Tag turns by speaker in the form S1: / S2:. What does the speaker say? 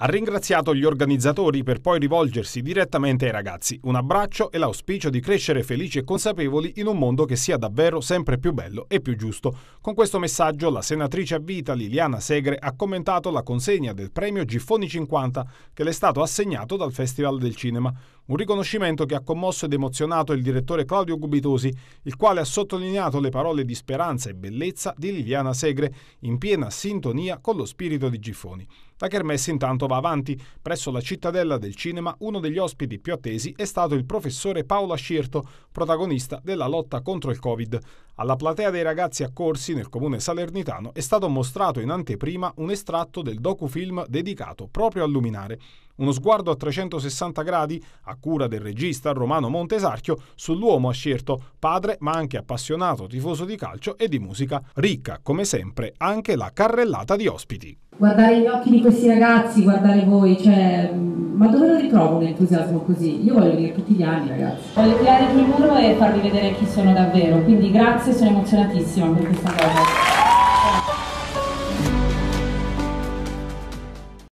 S1: Ha ringraziato gli organizzatori per poi rivolgersi direttamente ai ragazzi. Un abbraccio e l'auspicio di crescere felici e consapevoli in un mondo che sia davvero sempre più bello e più giusto. Con questo messaggio la senatrice a vita Liliana Segre ha commentato la consegna del premio Giffoni 50 che le è stato assegnato dal Festival del Cinema. Un riconoscimento che ha commosso ed emozionato il direttore Claudio Gubitosi, il quale ha sottolineato le parole di speranza e bellezza di Liliana Segre, in piena sintonia con lo spirito di Giffoni. La Kermesse intanto va avanti. Presso la cittadella del cinema uno degli ospiti più attesi è stato il professore Paolo Ascierto, protagonista della lotta contro il Covid. Alla platea dei ragazzi accorsi nel comune salernitano è stato mostrato in anteprima un estratto del docufilm dedicato proprio al luminare. Uno sguardo a 360 gradi, a cura del regista Romano Montesarchio, sull'uomo ha scelto, padre ma anche appassionato tifoso di calcio e di musica, ricca come sempre anche la carrellata di ospiti.
S2: Guardare gli occhi di questi ragazzi, guardare voi, cioè, ma dove lo ritrovo un entusiasmo così? Io voglio dire tutti gli anni ragazzi. Voglio tirare sul muro e farvi vedere chi sono davvero, quindi grazie, sono emozionatissima per questa cosa.